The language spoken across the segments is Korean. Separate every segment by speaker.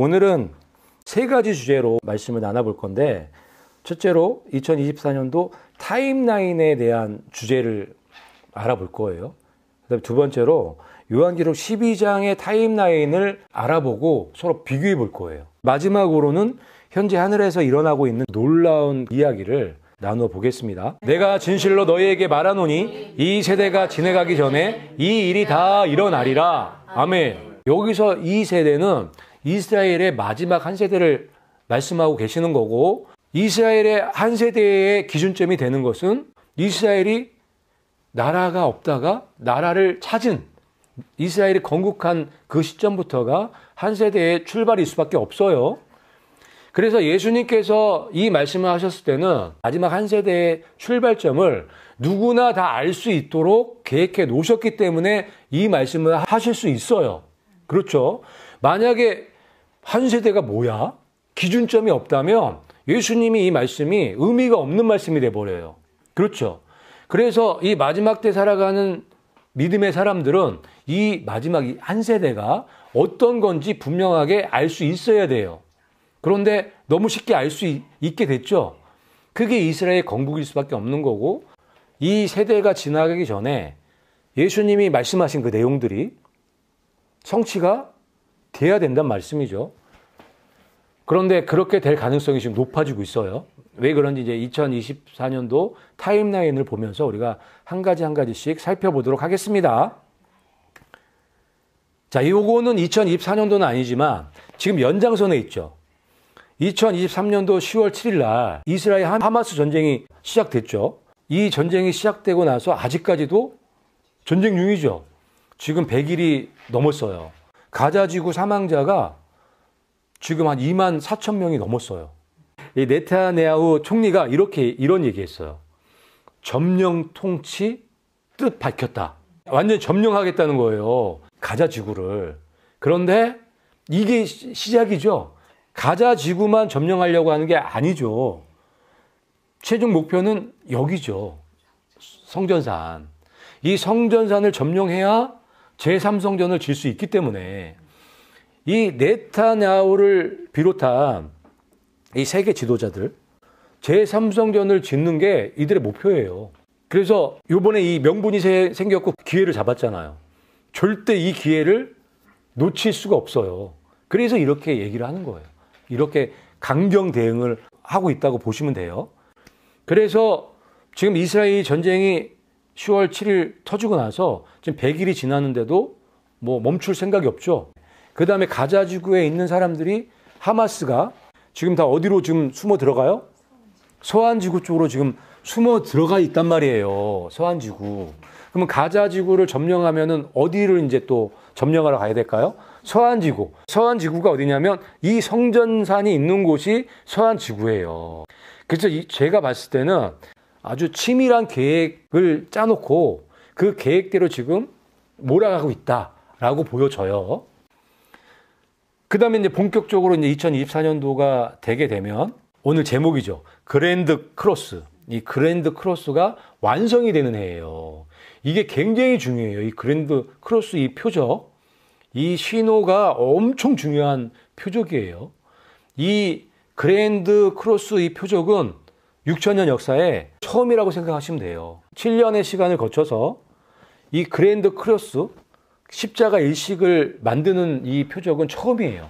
Speaker 1: 오늘은 세 가지 주제로 말씀을 나눠볼 건데, 첫째로 2024년도 타임라인에 대한 주제를 알아볼 거예요. 그다음에 두 번째로 요한기록 12장의 타임라인을 알아보고 서로 비교해 볼 거예요. 마지막으로는 현재 하늘에서 일어나고 있는 놀라운 이야기를 나눠 보겠습니다. 내가 진실로 너희에게 말하노니 이 세대가 지내가기 전에 이 일이 다 일어나리라. 아멘. 여기서 이 세대는 이스라엘의 마지막 한 세대를 말씀하고 계시는 거고 이스라엘의 한 세대의 기준점이 되는 것은 이스라엘이 나라가 없다가 나라를 찾은 이스라엘이 건국한 그 시점부터가 한 세대의 출발일 수밖에 없어요. 그래서 예수님께서 이 말씀을 하셨을 때는 마지막 한 세대의 출발점을 누구나 다 알 수 있도록 계획해 놓으셨기 때문에 이 말씀을 하실 수 있어요. 그렇죠? 만약에 한 세대가 뭐야? 기준점이 없다면 예수님이 이 말씀이 의미가 없는 말씀이 돼버려요. 그렇죠. 그래서 이 마지막 때 살아가는 믿음의 사람들은 이 마지막 한 세대가 어떤 건지 분명하게 알 수 있어야 돼요. 그런데 너무 쉽게 알 수 있게 됐죠. 그게 이스라엘 건국일 수밖에 없는 거고 이 세대가 지나가기 전에 예수님이 말씀하신 그 내용들이 성취가 돼야 된단 말씀이죠. 그런데 그렇게 될 가능성이 지금 높아지고 있어요. 왜 그런지 이제 2024년도 타임라인을 보면서 우리가 한 가지 한 가지씩 살펴보도록 하겠습니다. 자, 이거는 2024년도는 아니지만 지금 연장선에 있죠. 2023년도 10월 7일 날 이스라엘 하마스 전쟁이 시작됐죠. 이 전쟁이 시작되고 나서 아직까지도 전쟁 중이죠. 지금 100일이 넘었어요. 가자지구 사망자가 지금 한 2만 4천 명이 넘었어요. 이 네타냐후 총리가 이렇게 이런 얘기했어요. 점령 통치 뜻 밝혔다. 완전 점령하겠다는 거예요. 가자 지구를. 그런데 이게 시작이죠. 가자 지구만 점령하려고 하는 게 아니죠. 최종 목표는 여기죠. 성전산. 이 성전산을 점령해야 제3성전을 질 수 있기 때문에 이네타냐오를 비롯한 이 세계 지도자들 제3성전을 짓는 게 이들의 목표예요. 그래서 요번에 이 명분이 생겼고 기회를 잡았잖아요. 절대 이 기회를 놓칠 수가 없어요. 그래서 이렇게 얘기를 하는 거예요. 이렇게 강경 대응을 하고 있다고 보시면 돼요. 그래서 지금 이스라엘 전쟁이 10월 7일 터지고 나서 지금 100일이 지났는데도 뭐 멈출 생각이 없죠. 그 다음에 가자 지구에 있는 사람들이 하마스가 지금 다 어디로 지금 숨어 들어가요? 서한 지구 쪽으로 지금 숨어 들어가 있단 말이에요. 서한 지구. 그러면 가자 지구를 점령하면은 어디를 이제 또 점령하러 가야 될까요? 서한 지구. 서한 지구가 어디냐면 이 성전산이 있는 곳이 서한 지구예요. 그래서 제가 봤을 때는 아주 치밀한 계획을 짜놓고 그 계획대로 지금 몰아가고 있다라고 보여져요. 그 다음에 이제 본격적으로 이제 2024년도가 되게 되면 오늘 제목이죠. 그랜드 크로스. 이 그랜드 크로스가 완성이 되는 해예요. 이게 굉장히 중요해요. 이 그랜드 크로스 이 표적. 이 신호가 엄청 중요한 표적이에요. 이 그랜드 크로스 이 표적은 6천년 역사에 처음이라고 생각하시면 돼요. 7년의 시간을 거쳐서 이 그랜드 크로스 십자가 일식을 만드는 이 표적은 처음이에요.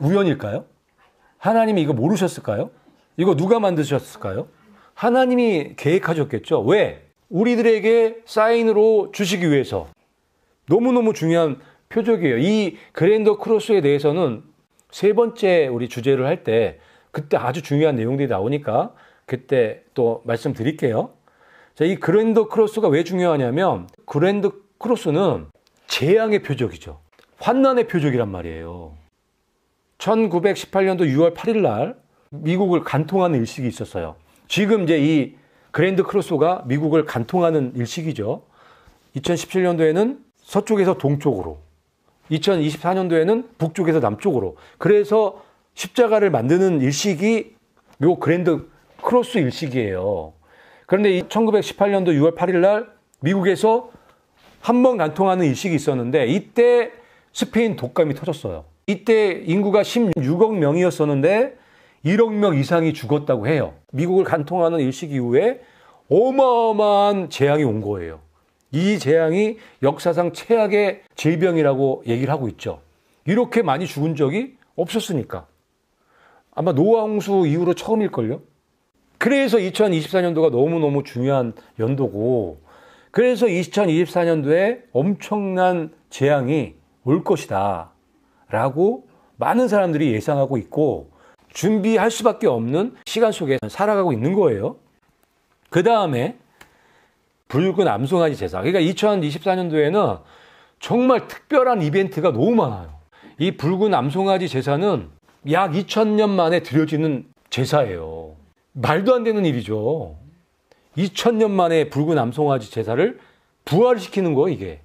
Speaker 1: 우연일까요? 하나님이 이거 모르셨을까요? 이거 누가 만드셨을까요? 하나님이 계획하셨겠죠. 왜? 우리들에게 사인으로 주시기 위해서 너무너무 중요한 표적이에요. 이 그랜더 크로스에 대해서는 세 번째 우리 주제를 할때 그때 아주 중요한 내용들이 나오니까 그때 또 말씀드릴게요. 자, 이 그랜드 크로스가 왜 중요하냐면 그랜드 크로스는 재앙의 표적이죠. 환난의 표적이란 말이에요. 1918년도 6월 8일 날 미국을 간통하는 일식이 있었어요. 지금 이제 이 그랜드 크로스가 미국을 간통하는 일식이죠. 2017년도에는 서쪽에서 동쪽으로, 2024년도에는 북쪽에서 남쪽으로. 그래서 십자가를 만드는 일식이 요 그랜드 크로스 일식이에요. 그런데 1918년도 6월 8일 날 미국에서 한 번 간통하는 일식이 있었는데 이때 스페인 독감이 터졌어요. 이때 인구가 16억 명이었었는데 1억 명 이상이 죽었다고 해요. 미국을 간통하는 일식 이후에 어마어마한 재앙이 온 거예요. 이 재앙이 역사상 최악의 질병이라고 얘기를 하고 있죠. 이렇게 많이 죽은 적이 없었으니까. 아마 노왕수 이후로 처음일걸요? 그래서 2024년도가 너무너무 중요한 연도고, 그래서 2024년도에 엄청난 재앙이 올 것이다. 라고 많은 사람들이 예상하고 있고, 준비할 수밖에 없는 시간 속에 살아가고 있는 거예요. 그 다음에 붉은 암송아지 제사. 그러니까 2024년도에는 정말 특별한 이벤트가 너무 많아요. 이 붉은 암송아지 제사는 약 2000년 만에 드려지는 제사예요. 말도 안 되는 일이죠. 2000년 만에 붉은 암송아지 제사를 부활시키는 거예요, 이게.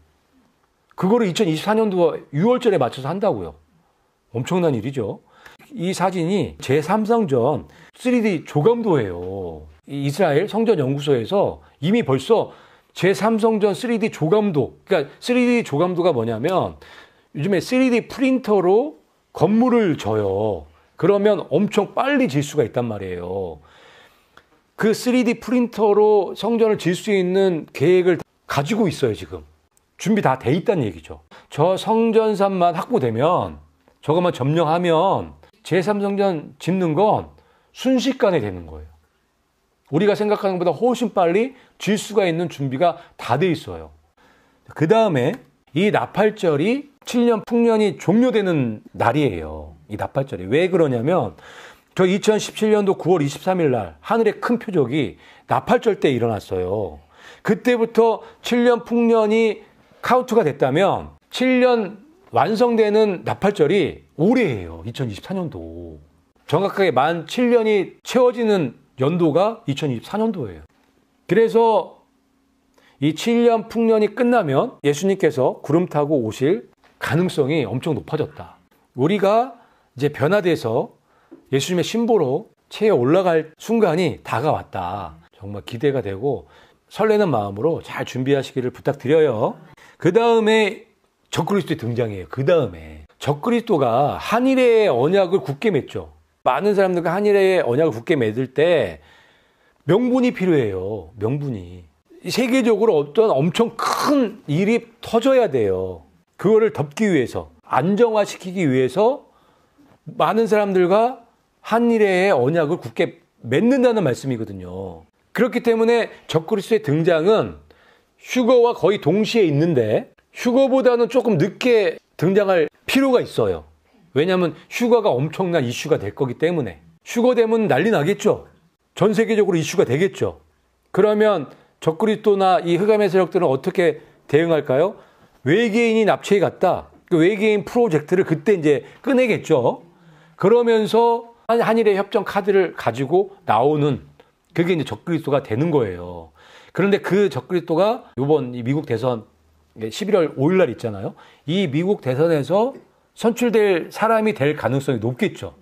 Speaker 1: 그거를 2024년도 6월절에 맞춰서 한다고요. 엄청난 일이죠. 이 사진이 제3성전 3D 조감도예요. 이스라엘 성전 연구소에서 이미 벌써 제3성전 3D 조감도, 그러니까 3D 조감도가 뭐냐면 요즘에 3D 프린터로 건물을 줘요. 그러면 엄청 빨리 질 수가 있단 말이에요. 그 3D 프린터로 성전을 질 수 있는 계획을 가지고 있어요, 지금. 준비 다 돼 있다는 얘기죠. 저 성전산만 확보되면, 저것만 점령하면 제3성전 짓는 건 순식간에 되는 거예요. 우리가 생각하는 것보다 훨씬 빨리 질 수가 있는 준비가 다 돼 있어요. 그 다음에 이 나팔절이 7년 풍년이 종료되는 날이에요. 이 나팔절이. 왜 그러냐면 저 2017년도 9월 23일 날 하늘의 큰 표적이 나팔절 때 일어났어요. 그때부터 7년 풍년이 카운트가 됐다면 7년 완성되는 나팔절이 올해예요. 2024년도. 정확하게 만 7년이 채워지는 연도가 2024년도예요. 그래서 이 7년 풍년이 끝나면 예수님께서 구름 타고 오실 가능성이 엄청 높아졌다. 우리가 이제 변화돼서 예수님의 신보로 체에 올라갈 순간이 다가왔다. 정말 기대가 되고 설레는 마음으로 잘 준비하시기를 부탁드려요. 그 다음에 적그리스도의 등장이에요. 그 다음에 적그리스도가 한일의 언약을 굳게 맺죠. 많은 사람들과 한일의 언약을 굳게 맺을 때 명분이 필요해요. 명분이. 세계적으로 어떤 엄청 큰 일이 터져야 돼요. 그거를 덮기 위해서, 안정화시키기 위해서 많은 사람들과 한일의 언약을 굳게 맺는다는 말씀이거든요. 그렇기 때문에 적그리스의 등장은 휴거와 거의 동시에 있는데 휴거보다는 조금 늦게 등장할 필요가 있어요. 왜냐하면 휴거가 엄청난 이슈가 될 거기 때문에 휴거 되면 난리 나겠죠. 전 세계적으로 이슈가 되겠죠. 그러면 적그리또나이 흑암의 세력들은 어떻게 대응할까요? 외계인이 납치해 갔다. 그 외계인 프로젝트를 그때 이제 꺼내겠죠. 그러면서 한일의 협정 카드를 가지고 나오는 그게 이제 적그리또가 되는 거예요. 그런데 그적그리또가 이번 미국 대선 11월 5일 날 있잖아요. 이 미국 대선에서 선출될 사람이 될 가능성이 높겠죠.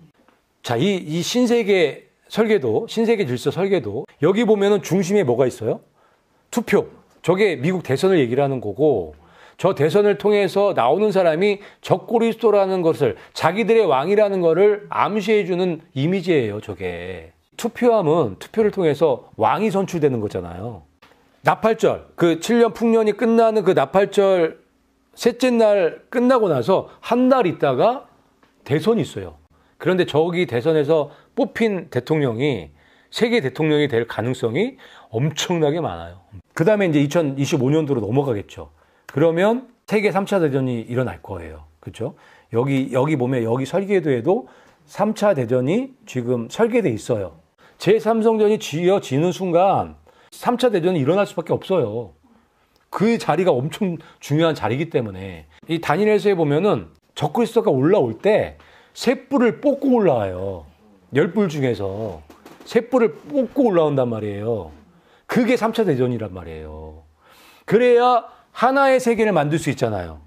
Speaker 1: 자, 이, 이 신세계 설계도, 신세계 질서 설계도, 여기 보면은 중심에 뭐가 있어요? 투표. 저게 미국 대선을 얘기를 하는 거고 저 대선을 통해서 나오는 사람이 적그리스도라는 것을 자기들의 왕이라는 것을 암시해주는 이미지예요. 저게 투표함은 투표를 통해서 왕이 선출되는 거잖아요. 나팔절 그 7년 풍년이 끝나는 그 나팔절 셋째 날 끝나고 나서 한 달 있다가 대선이 있어요. 그런데 저기 대선에서 뽑힌 대통령이 세계 대통령이 될 가능성이 엄청나게 많아요. 그 다음에 이제 2025년도로 넘어가겠죠. 그러면 세계 3차 대전이 일어날 거예요. 그렇죠? 여기 여기 보면 여기 설계도에도 3차 대전이 지금 설계돼 있어요. 제3성전이 지어지는 순간 3차 대전이 일어날 수밖에 없어요. 그 자리가 엄청 중요한 자리이기 때문에 이단일엘서에 보면은 적그리스가 올라올 때 세 뿔을 뽑고 올라와요. 열 뿔 중에서 세포를 뽑고 올라온단 말이에요. 그게 3차 대전이란 말이에요. 그래야 하나의 세계를 만들 수 있잖아요.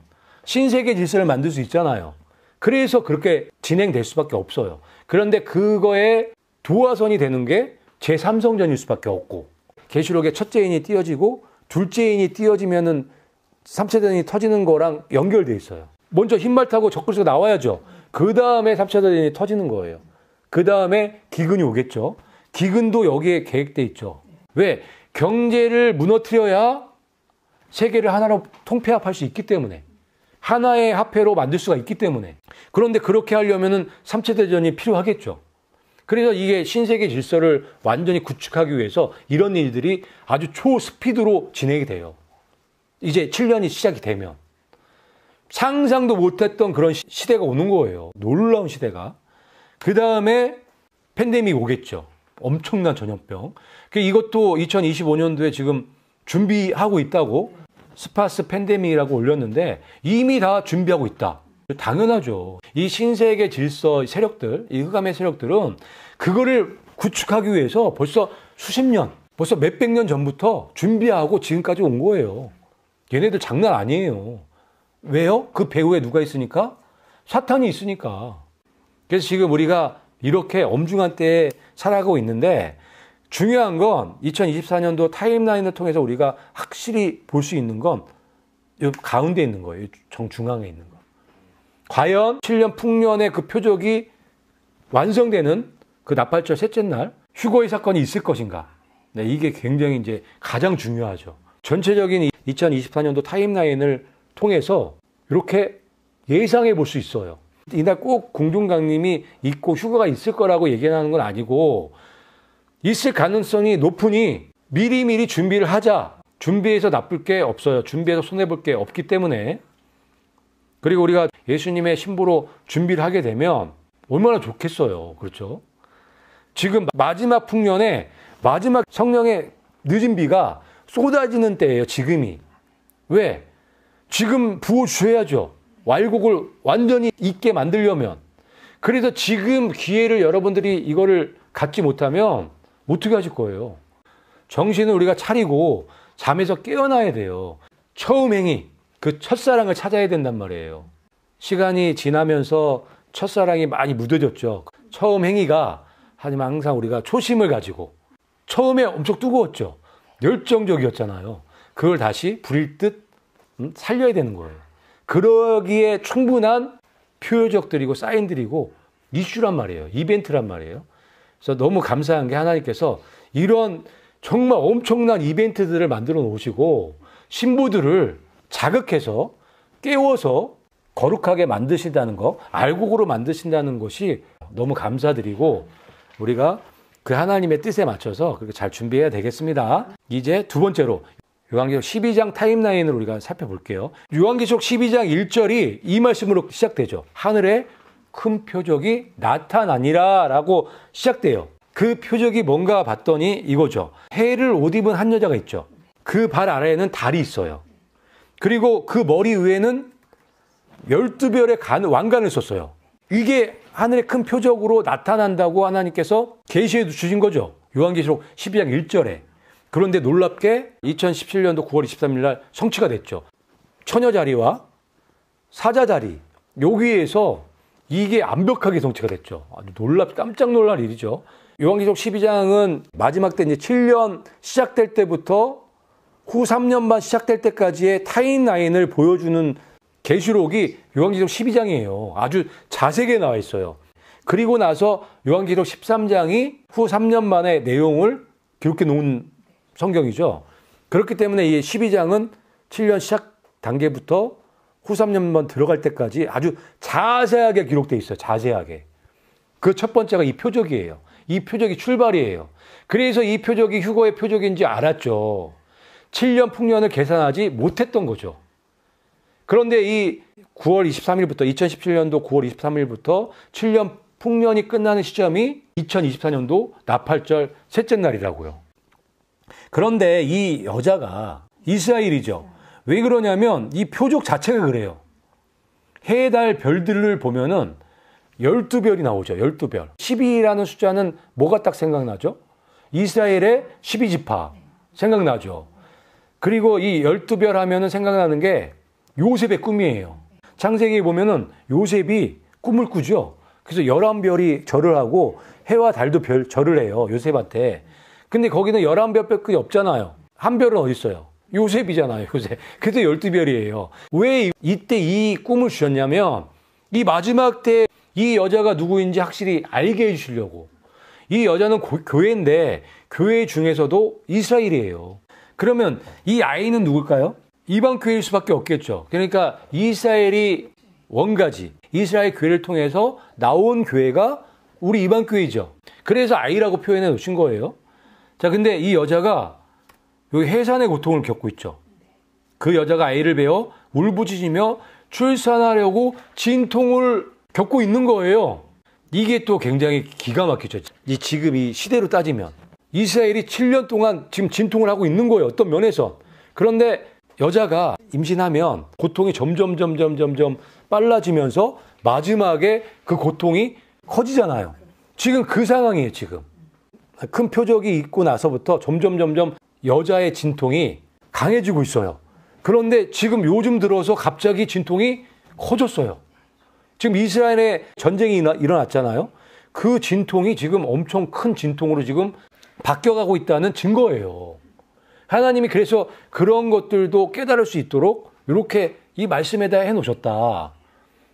Speaker 1: 신세계 질서를 만들 수 있잖아요. 그래서 그렇게 진행될 수밖에 없어요. 그런데 그거에 도화선이 되는 게 제3성전일 수밖에 없고 계시록의 첫째 인이 띄어지고 둘째 인이 띄어지면은 3차 대전이 터지는 거랑 연결돼 있어요. 먼저 흰말 타고 적그리스가 나와야죠. 그 다음에 3차 대전이 터지는 거예요. 그 다음에 기근이 오겠죠. 기근도 여기에 계획돼 있죠. 왜? 경제를 무너뜨려야 세계를 하나로 통폐합할 수 있기 때문에 하나의 화폐로 만들 수가 있기 때문에 그런데 그렇게 하려면은 3차 대전이 필요하겠죠. 그래서 이게 신세계 질서를 완전히 구축하기 위해서 이런 일들이 아주 초스피드로 진행이 돼요. 이제 7년이 시작이 되면 상상도 못했던 그런 시대가 오는 거예요. 놀라운 시대가. 그 다음에 팬데믹 오겠죠. 엄청난 전염병. 그 이것도 2025년도에 지금 준비하고 있다고 스파스 팬데믹이라고 올렸는데 이미 다 준비하고 있다. 당연하죠. 이 신세계 질서 세력들, 이 흑암의 세력들은 그거를 구축하기 위해서 벌써 수십 년, 벌써 몇 백 년 전부터 준비하고 지금까지 온 거예요. 얘네들 장난 아니에요. 왜요? 그 배후에 누가 있으니까? 사탄이 있으니까. 그래서 지금 우리가 이렇게 엄중한 때에 살아가고 있는데 중요한 건 2024년도 타임라인을 통해서 우리가 확실히 볼 수 있는 건이 가운데 있는 거예요. 정중앙에 있는 거. 과연 7년 풍년의 그 표적이 완성되는 그 나팔절 셋째 날 휴거의 사건이 있을 것인가? 네, 이게 굉장히 이제 가장 중요하죠. 전체적인 2024년도 타임라인을 통해서 이렇게 예상해 볼 수 있어요. 이날 꼭공중강림이 있고 휴가가 있을 거라고 얘기하는 건 아니고 있을 가능성이 높으니 미리미리 준비를 하자. 준비해서 나쁠 게 없어요. 준비해서 손해볼 게 없기 때문에. 그리고 우리가 예수님의 신부로 준비를 하게 되면 얼마나 좋겠어요. 그렇죠? 지금 마지막 풍년에 마지막 성령의 늦은 비가 쏟아지는 때예요. 지금이. 왜? 지금 부어주셔야죠. 왈곡을 완전히 있게 만들려면 그래서 지금 기회를 여러분들이 이거를 갖지 못하면 어떻게 하실 거예요? 정신을 우리가 차리고 잠에서 깨어나야 돼요. 처음 행위, 그 첫사랑을 찾아야 된단 말이에요. 시간이 지나면서 첫사랑이 많이 무뎌졌죠. 처음 행위가 하지만 항상 우리가 초심을 가지고 처음에 엄청 뜨거웠죠. 열정적이었잖아요. 그걸 다시 부릴 듯 음, 살려야 되는 거예요. 그러기에 충분한 표적들이고 사인들이고 이슈란 말이에요. 이벤트란 말이에요. 그래서 너무 감사한 게 하나님께서 이런 정말 엄청난 이벤트들을 만들어 놓으시고 신부들을 자극해서 깨워서 거룩하게 만드신다는 거, 알곡으로 만드신다는 것이 너무 감사드리고 우리가 그 하나님의 뜻에 맞춰서 그렇게 잘 준비해야 되겠습니다. 이제 두 번째로 요한계시록 12장 타임라인을 우리가 살펴볼게요. 요한계시록 12장 1절이 이 말씀으로 시작되죠. 하늘에 큰 표적이 나타나니라라고 시작돼요. 그 표적이 뭔가 봤더니 이거죠. 해를 옷 입은 한 여자가 있죠. 그 발 아래에는 달이 있어요. 그리고 그 머리 위에는 열두 별의 간, 왕관을 썼어요. 이게 하늘의 큰 표적으로 나타난다고 하나님께서 계시해 주신 거죠. 요한계시록 12장 1절에. 그런데 놀랍게 2017년도 9월 23일 날 성취가 됐죠. 처녀 자리와 사자 자리 여기에서 이게 완벽하게 성취가 됐죠. 아주 놀랍 깜짝 놀랄 일이죠. 요한계시 12장은 마지막 때 이제 7년 시작될 때부터 후 3년 반 시작될 때까지의 타인라인을 보여주는 계시록이 요한계시 12장이에요. 아주 자세하게 나와 있어요. 그리고 나서 요한계시록 13장이 후 3년 만의 내용을 기록해 놓은 성경이죠. 그렇기 때문에 이 12장은 7년 시작 단계부터 후3년만 들어갈 때까지 아주 자세하게 기록돼 있어요. 자세하게. 그 첫 번째가 이 표적이에요. 이 표적이 출발이에요. 그래서 이 표적이 휴거의 표적인지 알았죠. 7년 풍년을 계산하지 못했던 거죠. 그런데 이 9월 23일부터 2017년도 9월 23일부터 7년 풍년이 끝나는 시점이 2024년도 나팔절 셋째 날이라고요. 그런데 이 여자가 이스라엘이죠. 왜 그러냐면 이 표적 자체가 그래요. 해, 달, 별들을 보면은 12별이 나오죠. 12별. 12라는 숫자는 뭐가 딱 생각나죠? 이스라엘의 12지파 생각나죠. 그리고 이 12별 하면은 생각나는 게 요셉의 꿈이에요. 창세기 보면은 요셉이 꿈을 꾸죠. 그래서 11별이 절을 하고 해와 달도 별 절을 해요. 요셉한테. 근데 거기는 11별밖에 없잖아요. 한 별은 어디 있어요? 요셉이잖아요, 요셉. 그래도 12별이에요. 왜 이때 이 꿈을 주셨냐면 이 마지막 때 이 여자가 누구인지 확실히 알게 해 주시려고. 이 여자는 고, 교회인데 교회 중에서도 이스라엘이에요. 그러면 이 아이는 누굴까요? 이방 교회일 수밖에 없겠죠. 그러니까 이스라엘이 원가지, 이스라엘 교회를 통해서 나온 교회가 우리 이방 교회죠. 그래서 아이라고 표현해 놓으신 거예요. 자, 근데 이 여자가 여기 해산의 고통을 겪고 있죠. 그 여자가 아이를 베어 울부짖으며 출산하려고 진통을 겪고 있는 거예요. 이게 또 굉장히 기가 막히죠. 이 지금 이 시대로 따지면 이스라엘이 7년 동안 지금 진통을 하고 있는 거예요. 어떤 면에서. 그런데 여자가 임신하면 고통이 점점 점점 점점 빨라지면서 마지막에 그 고통이 커지잖아요. 지금 그 상황이에요, 지금. 큰 표적이 있고 나서부터 점점 점점 여자의 진통이 강해지고 있어요. 그런데 지금 요즘 들어서 갑자기 진통이 커졌어요. 지금 이스라엘에 전쟁이 일어났잖아요. 그 진통이 지금 엄청 큰 진통으로 지금 바뀌어가고 있다는 증거예요. 하나님이 그래서 그런 것들도 깨달을 수 있도록 이렇게 이 말씀에다 해놓으셨다.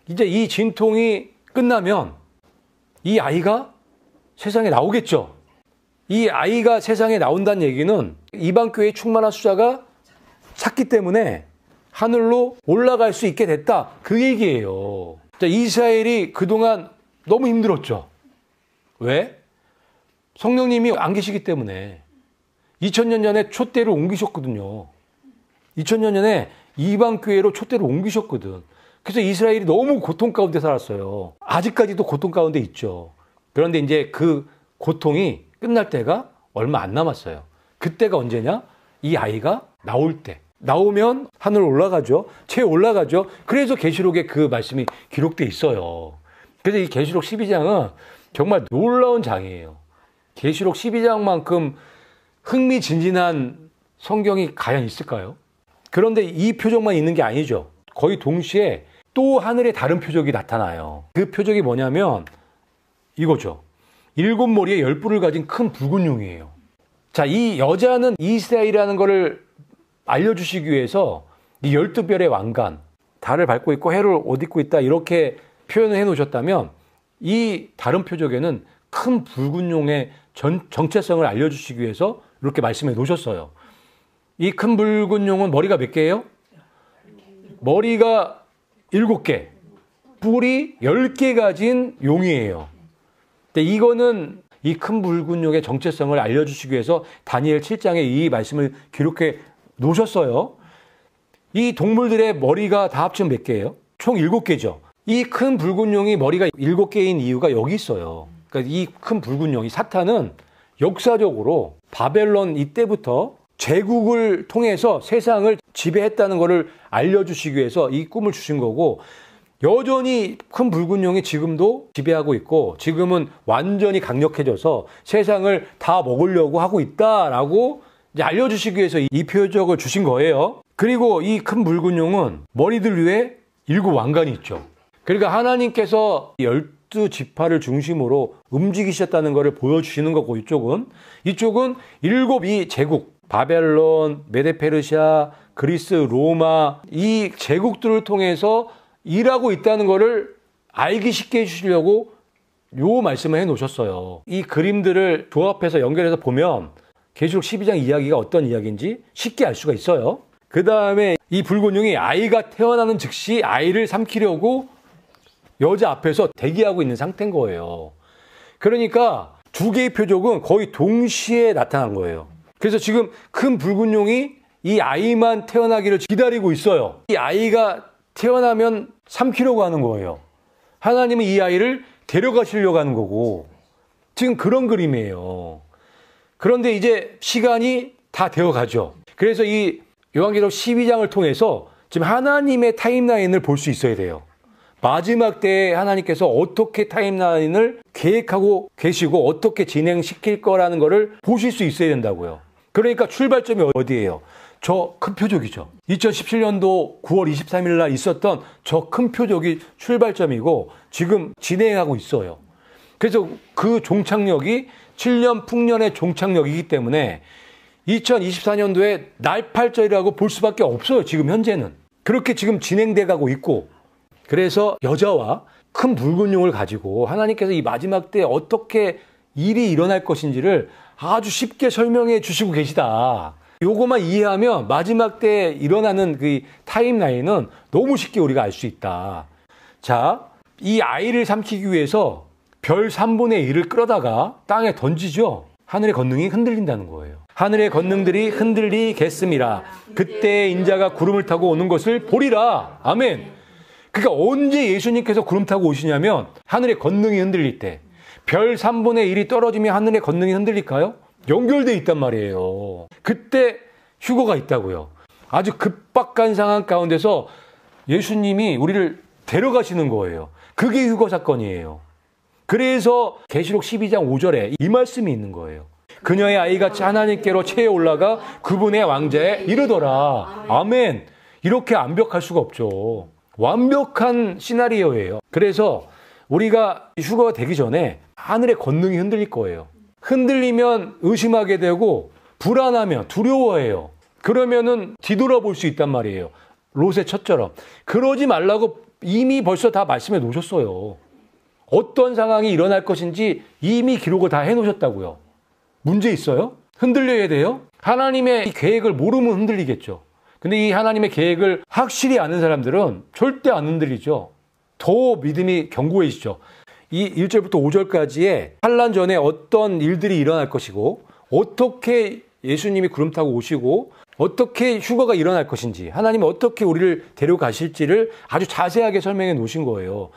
Speaker 1: 이제 이 진통이 끝나면 이 아이가 세상에 나오겠죠. 이 아이가 세상에 나온다는 얘기는 이방교회의 충만한 수자가찾기 때문에 하늘로 올라갈 수 있게 됐다. 그 얘기예요. 자, 이스라엘이 그동안 너무 힘들었죠. 왜? 성령님이 안 계시기 때문에 2000년 전에 촛대를 옮기셨거든요. 2000년 전에 이방교회로 촛대를 옮기셨거든. 그래서 이스라엘이 너무 고통 가운데 살았어요. 아직까지도 고통 가운데 있죠. 그런데 이제 그 고통이 끝날 때가 얼마 안 남았어요. 그때가 언제냐? 이 아이가 나올 때. 나오면 하늘 올라가죠. 채 올라가죠. 그래서 계시록에 그 말씀이 기록돼 있어요. 그래서 이 계시록 12장은 정말 놀라운 장이에요. 계시록 12장만큼 흥미진진한 성경이 과연 있을까요? 그런데 이 표적만 있는 게 아니죠. 거의 동시에 또하늘에 다른 표적이 나타나요. 그 표적이 뭐냐면 이거죠. 일곱 머리에 열 뿔을 가진 큰 붉은 용이에요. 자, 이 여자는 이스라엘이라는 것을 알려주시기 위해서 이 열두 별의 왕관, 달을 밟고 있고 해를 옷 입고 있다 이렇게 표현을 해놓으셨다면 이 다른 표적에는 큰 붉은 용의 전, 정체성을 알려주시기 위해서 이렇게 말씀해 놓으셨어요. 이 큰 붉은 용은 머리가 몇 개예요? 머리가 일곱 개, 뿔이 열 개 가진 용이에요. 근데 네, 이거는 이 큰 붉은 용의 정체성을 알려주시기 위해서 다니엘 7장에 이 말씀을 기록해 놓으셨어요. 이 동물들의 머리가 다 합치면 몇 개예요? 총 7개죠. 이 큰 붉은 용이 머리가 7개인 이유가 여기 있어요. 그러니까 이 큰 붉은 용이 사탄은 역사적으로 바벨론 이때부터 제국을 통해서 세상을 지배했다는 것을 알려주시기 위해서 이 꿈을 주신 거고 여전히 큰 붉은 용이 지금도 지배하고 있고 지금은 완전히 강력해져서 세상을 다 먹으려고 하고 있다라고 이제 알려주시기 위해서 이 표적을 주신 거예요. 그리고 이 큰 붉은 용은 머리들 위에 일곱 왕관이 있죠. 그러니까 하나님께서 열두 지파를 중심으로 움직이셨다는 것을 보여주시는 거고 이쪽은 이쪽은 일곱 이 제국 바벨론, 메데페르시아, 그리스, 로마 이 제국들을 통해서 일하고 있다는 거를 알기 쉽게 해주시려고 요 말씀을 해 놓으셨어요. 이 그림들을 조합해서 연결해서 보면 계시록 12장 이야기가 어떤 이야기인지 쉽게 알 수가 있어요. 그 다음에 이 불곤용이 아이가 태어나는 즉시 아이를 삼키려고 여자 앞에서 대기하고 있는 상태인 거예요. 그러니까 두 개의 표적은 거의 동시에 나타난 거예요. 그래서 지금 큰 불군용이 이 아이만 태어나기를 기다리고 있어요. 이 아이가 태어나면 3kg 가는 거예요. 하나님은 이 아이를 데려가시려고 하는 거고 지금 그런 그림이에요. 그런데 이제 시간이 다 되어가죠. 그래서 이 요한계시록 12장을 통해서 지금 하나님의 타임라인을 볼 수 있어야 돼요. 마지막 때에 하나님께서 어떻게 타임라인을 계획하고 계시고 어떻게 진행시킬 거라는 거를 보실 수 있어야 된다고요. 그러니까 출발점이 어디예요? 저큰 표적이죠. 2017년도 9월 23일 날 있었던 저 큰 표적이 출발점이고 지금 진행하고 있어요. 그래서 그 종착역이 7년 풍년의 종착역이기 때문에 2024년도에 날팔절이라고 볼 수밖에 없어요. 지금 현재는. 그렇게 지금 진행돼 가고 있고. 그래서 여자와 큰 붉은 용을 가지고 하나님께서 이 마지막 때 어떻게 일이 일어날 것인지를 아주 쉽게 설명해 주시고 계시다. 요거만 이해하면 마지막 때 일어나는 그 타임라인은 너무 쉽게 우리가 알 수 있다. 자, 이 아이를 삼키기 위해서 별 3분의 1을 끌어다가 땅에 던지죠. 하늘의 건능이 흔들린다는 거예요. 하늘의 건능들이 흔들리겠습니다. 그때 인자가 구름을 타고 오는 것을 보리라. 아멘. 그러니까 언제 예수님께서 구름 타고 오시냐면 하늘의 건능이 흔들릴 때. 별 3분의 1이 떨어지면 하늘의 건능이 흔들릴까요? 연결돼 있단 말이에요. 그때 휴거가 있다고요. 아주 급박한 상황 가운데서 예수님이 우리를 데려가시는 거예요. 그게 휴거 사건이에요. 그래서 계시록 12장 5절에 이 말씀이 있는 거예요. 그녀의 아이같이 하나님께로 체에 올라가 그분의 왕자에 이르더라. 아멘. 이렇게 완벽할 수가 없죠. 완벽한 시나리오예요. 그래서 우리가 휴거가 되기 전에 하늘의 권능이 흔들릴 거예요. 흔들리면 의심하게 되고 불안하면 두려워해요. 그러면은 뒤돌아볼 수 있단 말이에요. 롯의 첫처럼. 그러지 말라고 이미 벌써 다 말씀해 놓으셨어요. 어떤 상황이 일어날 것인지 이미 기록을 다 해 놓으셨다고요. 문제 있어요? 흔들려야 돼요? 하나님의 계획을 모르면 흔들리겠죠. 근데 이 하나님의 계획을 확실히 아는 사람들은 절대 안 흔들리죠. 더 믿음이 견고해지죠. 이 1절부터 5절까지의 환란 전에 어떤 일들이 일어날 것이고 어떻게 예수님이 구름 타고 오시고 어떻게 휴거가 일어날 것인지 하나님 어떻게 우리를 데려가실지를 아주 자세하게 설명해 놓으신 거예요.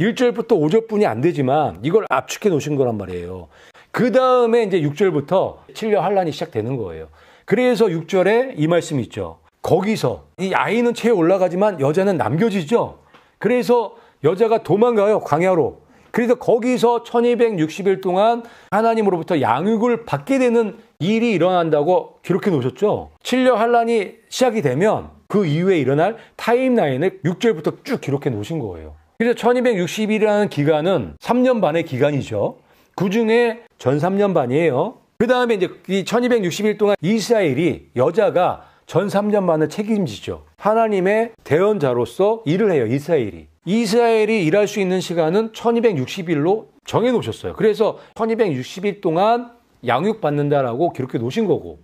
Speaker 1: 1절부터 5절뿐이 안 되지만 이걸 압축해 놓으신 거란 말이에요. 그 다음에 이제 6절부터 7년 환란이 시작되는 거예요. 그래서 6절에 이 말씀이 있죠. 거기서 이 아이는 채 올라가지만 여자는 남겨지죠. 그래서 여자가 도망가요. 광야로. 그래서 거기서 1260일 동안 하나님으로부터 양육을 받게 되는 일이 일어난다고 기록해 놓으셨죠. 7년 한란이 시작이 되면 그 이후에 일어날 타임라인을 6절부터 쭉 기록해 놓으신 거예요. 그래서 1260일이라는 기간은 3년 반의 기간이죠. 그 중에 전 3년 반이에요. 그 다음에 이제 이 1260일 동안 이스라엘이 여자가 전 3년 반을 책임지죠. 하나님의 대언자로서 일을 해요, 이스라엘이. 이스라엘이 일할 수 있는 시간은 1260일로 정해 놓으셨어요. 그래서 1260일 동안 양육 받는다라고 기록해 놓으신 거고.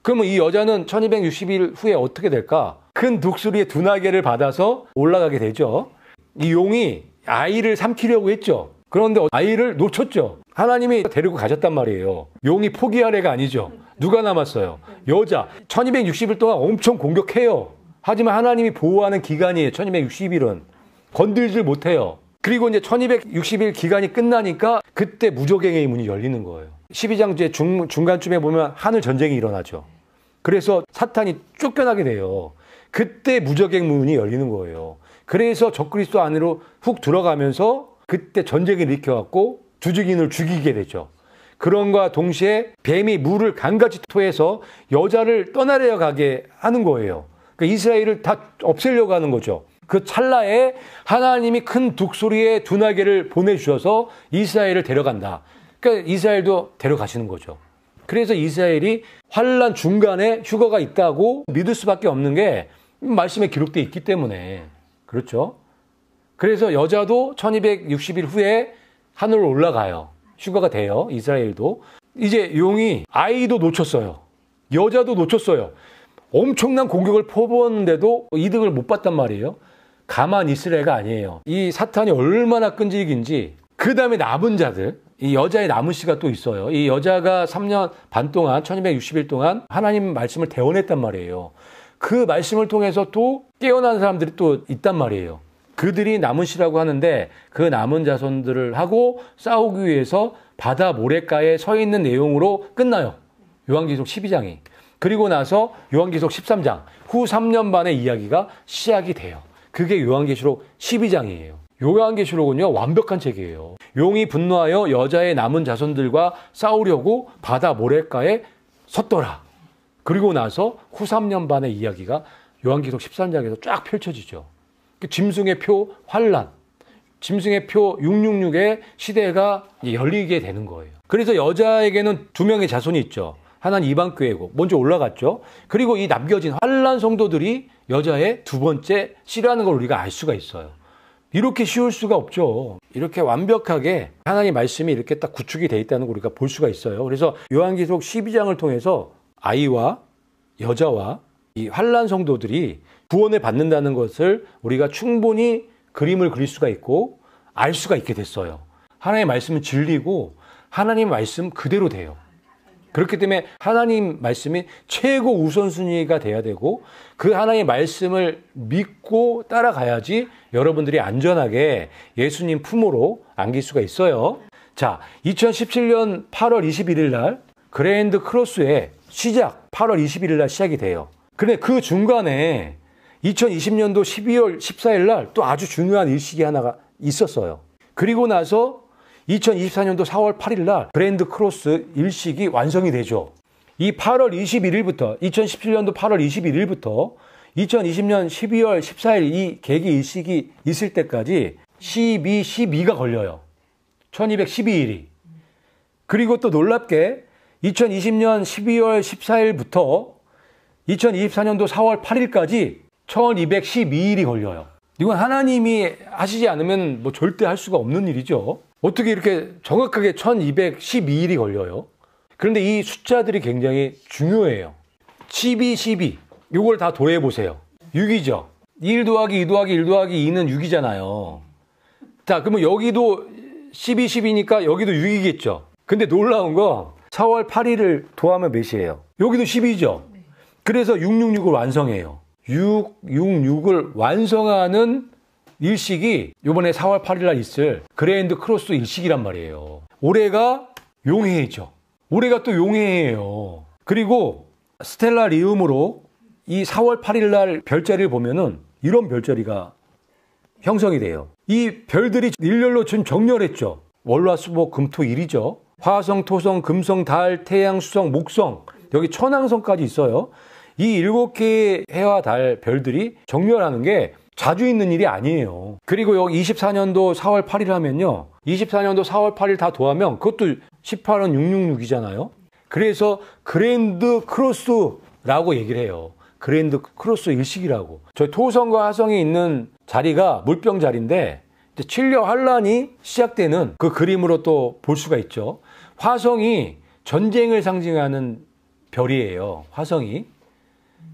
Speaker 1: 그러면 이 여자는 1260일 후에 어떻게 될까? 큰 독수리의 두나개를 받아서 올라가게 되죠. 이 용이 아이를 삼키려고 했죠. 그런데 아이를 놓쳤죠. 하나님이 데리고 가셨단 말이에요. 용이 포기할 애가 아니죠. 누가 남았어요? 여자. 1260일 동안 엄청 공격해요. 하지만 하나님이 보호하는 기간이에요. 1260일은. 건들질 못해요. 그리고 이제 1260일 기간이 끝나니까 그때 무조갱의 문이 열리는 거예요. 12장제 주 중, 중간쯤에 보면 하늘 전쟁이 일어나죠. 그래서 사탄이 쫓겨나게 돼요. 그때 무적행 문이 열리는 거예요. 그래서 적그리스도 안으로 훅 들어가면서 그때 전쟁을 일으켜갖고 주증인을 죽이게 되죠. 그런과 동시에 뱀이 물을 강같이 토해서 여자를 떠나려 가게 하는 거예요. 그러니까 이스라엘을 다 없애려고 하는 거죠. 그 찰나에 하나님이 큰독소리의두나개를 보내주셔서 이스라엘을 데려간다. 그러니까 이스라엘도 데려가시는 거죠. 그래서 이스라엘이 환란 중간에 휴거가 있다고 믿을 수밖에 없는 게 말씀에 기록되어 있기 때문에 그렇죠. 그래서 여자도 1260일 후에 하늘로 올라가요. 휴가가 돼요. 이스라엘도. 이제 용이 아이도 놓쳤어요. 여자도 놓쳤어요. 엄청난 공격을 퍼부었는데도 이득을 못 봤단 말이에요. 가만히 있을 애가 아니에요. 이 사탄이 얼마나 끈질긴지 그 다음에 남은 자들 이 여자의 남은 씨가 또 있어요. 이 여자가 3년 반 동안 1260일 동안 하나님 말씀을 대원했단 말이에요. 그 말씀을 통해서 또 깨어난 사람들이 또 있단 말이에요. 그들이 남은 씨라고 하는데 그 남은 자손들을 하고 싸우기 위해서 바다 모래가에 서 있는 내용으로 끝나요. 요한계속 12장이. 그리고 나서 요한계속 13장 후 3년 반의 이야기가 시작이 돼요. 그게 요한계시록 12장이에요. 요한계시록은요 완벽한 책이에요. 용이 분노하여 여자의 남은 자손들과 싸우려고 바다 모래가에 섰더라. 그리고 나서 후 3년 반의 이야기가 요한계시록 13장에서 쫙 펼쳐지죠. 그 짐승의 표 환란, 짐승의 표 666의 시대가 열리게 되는 거예요. 그래서 여자에게는 두 명의 자손이 있죠. 하나는 이방 교회고 먼저 올라갔죠. 그리고 이 남겨진 환란 성도들이 여자의 두 번째 씨라는 걸 우리가 알 수가 있어요. 이렇게 쉬울 수가 없죠. 이렇게 완벽하게 하나님 말씀이 이렇게 딱 구축이 돼 있다는 걸 우리가 볼 수가 있어요. 그래서 요한계속 12장을 통해서 아이와 여자와 이 환란 성도들이 구원을 받는다는 것을 우리가 충분히 그림을 그릴 수가 있고 알 수가 있게 됐어요. 하나님의 말씀은 진리고 하나님 의 말씀 그대로 돼요. 그렇기 때문에 하나님 말씀이 최고 우선순위가 돼야 되고 그 하나님의 말씀을 믿고 따라가야지 여러분들이 안전하게 예수님 품으로 안길 수가 있어요. 자, 2017년 8월 21일 날 그랜드 크로스의 시작 8월 21일 날 시작이 돼요. 근데 그 중간에 2020년도 12월 14일 날 또 아주 중요한 일식이 하나가 있었어요. 그리고 나서 2024년도 4월 8일 날 그랜드 크로스 일식이 완성이 되죠. 이 8월 21일부터 2017년도 8월 21일부터 2020년 12월 14일 이계기 일식이 있을 때까지 12, 12가 걸려요. 1212일이. 그리고 또 놀랍게 2020년 12월 14일부터 2024년도 4월 8일까지 1212일이 걸려요. 이건 하나님이 하시지 않으면 뭐 절대 할 수가 없는 일이죠. 어떻게 이렇게 정확하게 1212일이 걸려요? 그런데 이 숫자들이 굉장히 중요해요. 12, 12. 요걸 다도해 보세요. 6이죠. 1 더하기 2 더하기 1 더하기 2는 6이잖아요. 자, 그러면 여기도 12, 12니까 여기도 6이겠죠. 근데 놀라운 건 4월 8일을 도하면 몇이에요? 여기도 12죠. 그래서 666을 완성해요. 666을 완성하는 일식이 요번에 4월 8일 날 있을 그레인드 크로스 일식이란 말이에요. 올해가 용해이죠. 올해가 또 용해예요. 그리고 스텔라리움으로 이 4월 8일 날 별자리를 보면은 이런 별자리가 형성이 돼요. 이 별들이 일렬로 지 정렬했죠. 월화수목 금토 일이죠. 화성, 토성, 금성, 달, 태양, 수성, 목성 여기 천왕성까지 있어요. 이 일곱 개의 해와 달 별들이 정렬하는 게 자주 있는 일이 아니에요. 그리고 여기 24년도 4월 8일 하면요. 24년도 4월 8일 다 더하면 그것도 18원 666이잖아요. 그래서 그랜드 크로스라고 얘기를 해요. 그랜드 크로스 일식이라고. 저희 토성과 화성에 있는 자리가 물병 자리인데 칠려 환란이 시작되는 그 그림으로 또 볼 수가 있죠. 화성이 전쟁을 상징하는 별이에요. 화성이.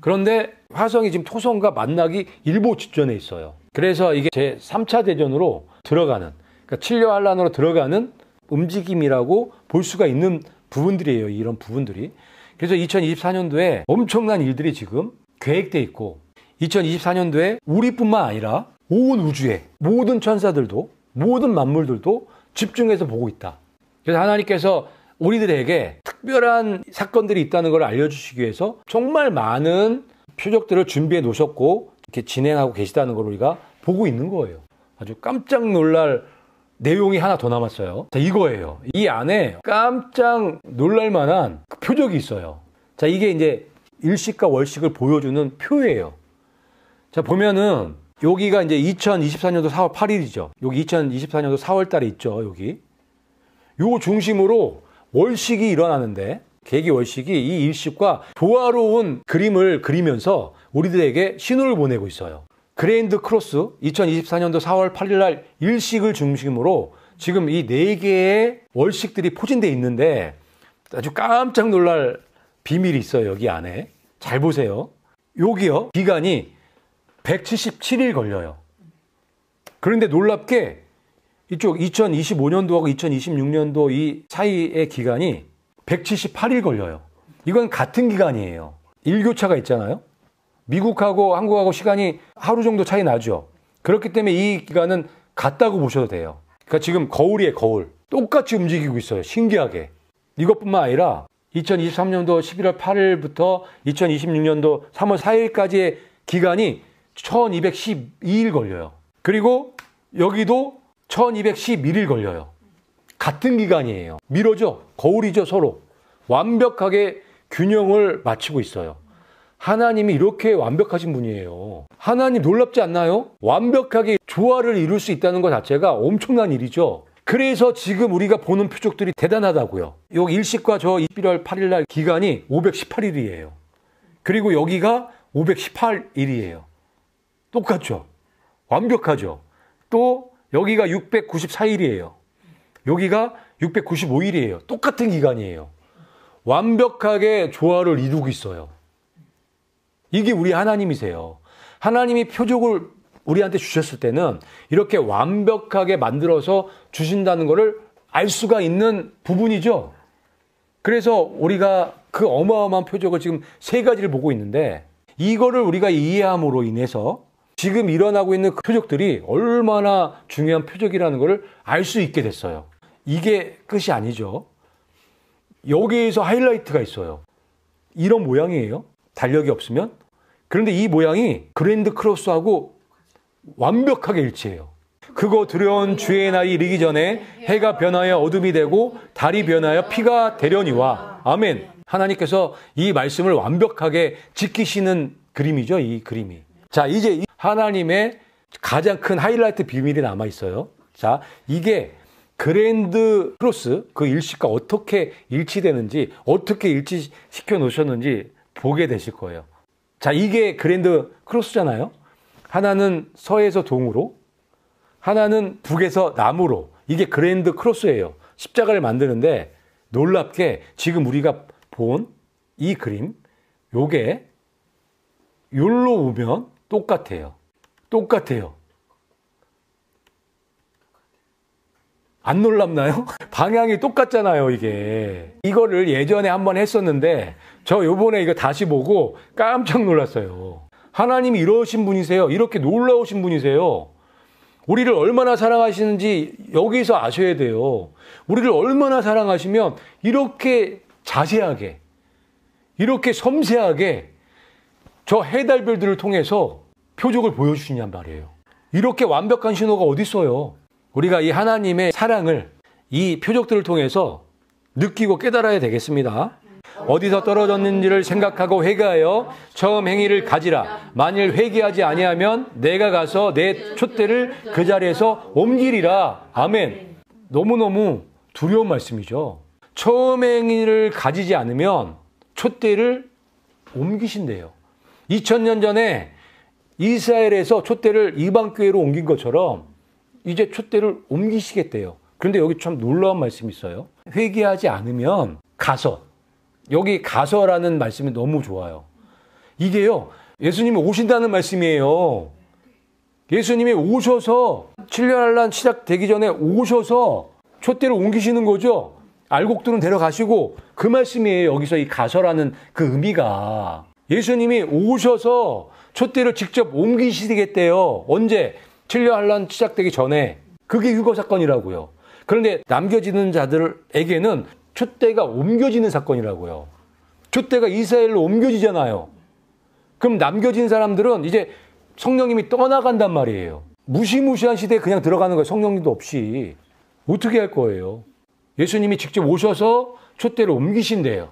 Speaker 1: 그런데 화성이 지금 토성과 만나기 일보 직전에 있어요. 그래서 이게 제 3차 대전으로 들어가는 그러니까 칠려 반란으로 들어가는 움직임이라고 볼 수가 있는 부분들이에요. 이런 부분들이. 그래서 2024년도에 엄청난 일들이 지금 계획돼 있고 2024년도에 우리뿐만 아니라 온 우주의 모든 천사들도 모든 만물들도 집중해서 보고 있다. 그래서 하나님께서 우리들에게 특별한 사건들이 있다는 걸 알려주시기 위해서 정말 많은 표적들을 준비해 놓으셨고 이렇게 진행하고 계시다는 걸 우리가 보고 있는 거예요. 아주 깜짝 놀랄 내용이 하나 더 남았어요. 자, 이거예요. 이 안에 깜짝 놀랄 만한 그 표적이 있어요. 자, 이게 이제 일식과 월식을 보여주는 표예요. 자, 보면은 여기가 이제 2024년도 4월 8일이죠. 여기 2024년도 4월 달에 있죠. 여기. 요 중심으로 월식이 일어나는데 계기 월식이 이 일식과 조화로운 그림을 그리면서 우리들에게 신호를 보내고 있어요. 그레인드 크로스 2024년도 4월 8일 날 일식을 중심으로 지금 이 네 개의 월식들이 포진돼 있는데 아주 깜짝 놀랄 비밀이 있어요, 여기 안에. 잘 보세요. 여기요. 기간이 177일 걸려요. 그런데 놀랍게 이쪽 2025년도하고 2026년도 이 차이의 기간이 178일 걸려요. 이건 같은 기간이에요. 일교차가 있잖아요. 미국하고 한국하고 시간이 하루 정도 차이 나죠. 그렇기 때문에 이 기간은 같다고 보셔도 돼요. 그러니까 지금 거울이에요, 거울. 똑같이 움직이고 있어요. 신기하게. 이것뿐만 아니라 2023년도 11월 8일부터 2026년도 3월 4일까지의 기간이 1212일 걸려요. 그리고 여기도 1211일 걸려요. 같은 기간이에요. 미로죠. 거울이죠, 서로. 완벽하게 균형을 맞추고 있어요. 하나님이 이렇게 완벽하신 분이에요. 하나님 놀랍지 않나요? 완벽하게 조화를 이룰 수 있다는 것 자체가 엄청난 일이죠. 그래서 지금 우리가 보는 표적들이 대단하다고요. 여 일식과 저 11월 8일 날 기간이 518일이에요. 그리고 여기가 518일이에요. 똑같죠. 완벽하죠. 또 여기가 694일이에요. 여기가 695일이에요. 똑같은 기간이에요. 완벽하게 조화를 이루고 있어요. 이게 우리 하나님이세요. 하나님이 표적을 우리한테 주셨을 때는 이렇게 완벽하게 만들어서 주신다는 것을 알 수가 있는 부분이죠. 그래서 우리가 그 어마어마한 표적을 지금 세 가지를 보고 있는데 이거를 우리가 이해함으로 인해서 지금 일어나고 있는 그 표적들이 얼마나 중요한 표적이라는 것을 알 수 있게 됐어요. 이게 끝이 아니죠. 여기에서 하이라이트가 있어요. 이런 모양이에요. 달력이 없으면. 그런데 이 모양이 그랜드 크로스하고 완벽하게 일치해요. 그거 두려운 주의 날이 이르기 전에 해가 변하여 어둠이 되고 달이 변하여 피가 되려니와 아멘. 하나님께서 이 말씀을 완벽하게 지키시는 그림이죠. 이 그림이. 자, 이제 하나님의 가장 큰 하이라이트 비밀이 남아 있어요. 자, 이게 그랜드 크로스 그일식과 어떻게 일치되는지 어떻게 일치시켜 놓으셨는지 보게 되실 거예요. 자, 이게 그랜드 크로스잖아요. 하나는 서에서 동으로, 하나는 북에서 남으로. 이게 그랜드 크로스예요. 십자가를 만드는데 놀랍게 지금 우리가 본 이 그림, 요게 요로 오면 똑같아요. 똑같아요. 안 놀랍나요? 방향이 똑같잖아요, 이게. 이거를 예전에 한번 했었는데, 저 요번에 이거 다시 보고 깜짝 놀랐어요. 하나님이 이러신 분이세요. 이렇게 놀라우신 분이세요. 우리를 얼마나 사랑하시는지 여기서 아셔야 돼요. 우리를 얼마나 사랑하시면 이렇게 자세하게, 이렇게 섬세하게 저 해달별들을 통해서 표적을 보여주시냔 말이에요. 이렇게 완벽한 신호가 어디 있어요? 우리가 이 하나님의 사랑을 이 표적들을 통해서 느끼고 깨달아야 되겠습니다. 어디서 떨어졌는지를 생각하고 회개하여 처음 행위를 가지라. 만일 회개하지 아니하면 내가 가서 내 촛대를 그 자리에서 옮기리라. 아멘. 너무너무 두려운 말씀이죠. 처음 행위를 가지지 않으면 촛대를 옮기신대요. 2000년 전에 이스라엘에서 촛대를 이방교회로 옮긴 것처럼 이제 촛대를 옮기시겠대요. 그런데 여기 참 놀라운 말씀이 있어요. 회개하지 않으면 가서. 여기 가서라는 말씀이 너무 좋아요. 이게요. 예수님이 오신다는 말씀이에요. 예수님이 오셔서 7년 한란 시작되기 전에 오셔서 촛대를 옮기시는 거죠. 알곡들은 데려가시고 그 말씀이에요. 여기서 이 가서라는 그 의미가 예수님이 오셔서 촛대를 직접 옮기시겠대요. 언제? 칠려 한란 시작되기 전에. 그게 휴거 사건이라고요. 그런데 남겨지는 자들에게는 촛대가 옮겨지는 사건이라고요. 촛대가 이스라엘로 옮겨지잖아요. 그럼 남겨진 사람들은 이제 성령님이 떠나간단 말이에요. 무시무시한 시대에 그냥 들어가는 거예요. 성령님도 없이. 어떻게 할 거예요? 예수님이 직접 오셔서 촛대를 옮기신대요.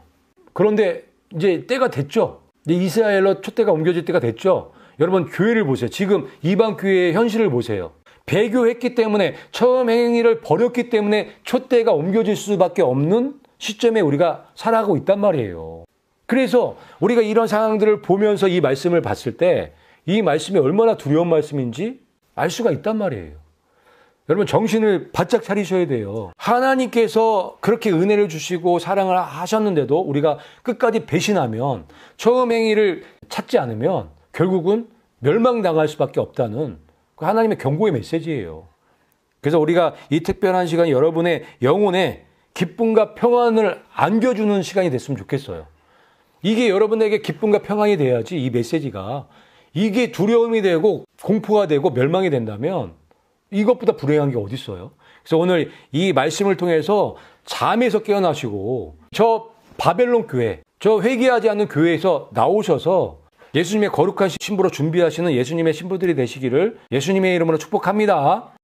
Speaker 1: 그런데 이제 때가 됐죠. 근데 이스라엘로 촛대가 옮겨질 때가 됐죠. 여러분 교회를 보세요. 지금 이방 교회의 현실을 보세요. 배교했기 때문에 처음 행위를 버렸기 때문에 촛대가 옮겨질 수밖에 없는 시점에 우리가 살아가고 있단 말이에요. 그래서 우리가 이런 상황들을 보면서 이 말씀을 봤을 때 이 말씀이 얼마나 두려운 말씀인지 알 수가 있단 말이에요. 여러분 정신을 바짝 차리셔야 돼요. 하나님께서 그렇게 은혜를 주시고 사랑을 하셨는데도 우리가 끝까지 배신하면 처음 행위를 찾지 않으면 결국은 멸망당할 수밖에 없다는 그 하나님의 경고의 메시지예요. 그래서 우리가 이 특별한 시간 여러분의 영혼에 기쁨과 평안을 안겨주는 시간이 됐으면 좋겠어요. 이게 여러분에게 기쁨과 평안이 돼야지 이 메시지가 이게 두려움이 되고 공포가 되고 멸망이 된다면 이것보다 불행한 게 어디 있어요? 그래서 오늘 이 말씀을 통해서 잠에서 깨어나시고 저 바벨론 교회, 저 회개하지 않는 교회에서 나오셔서 예수님의 거룩한 신부로 준비하시는 예수님의 신부들이 되시기를 예수님의 이름으로 축복합니다.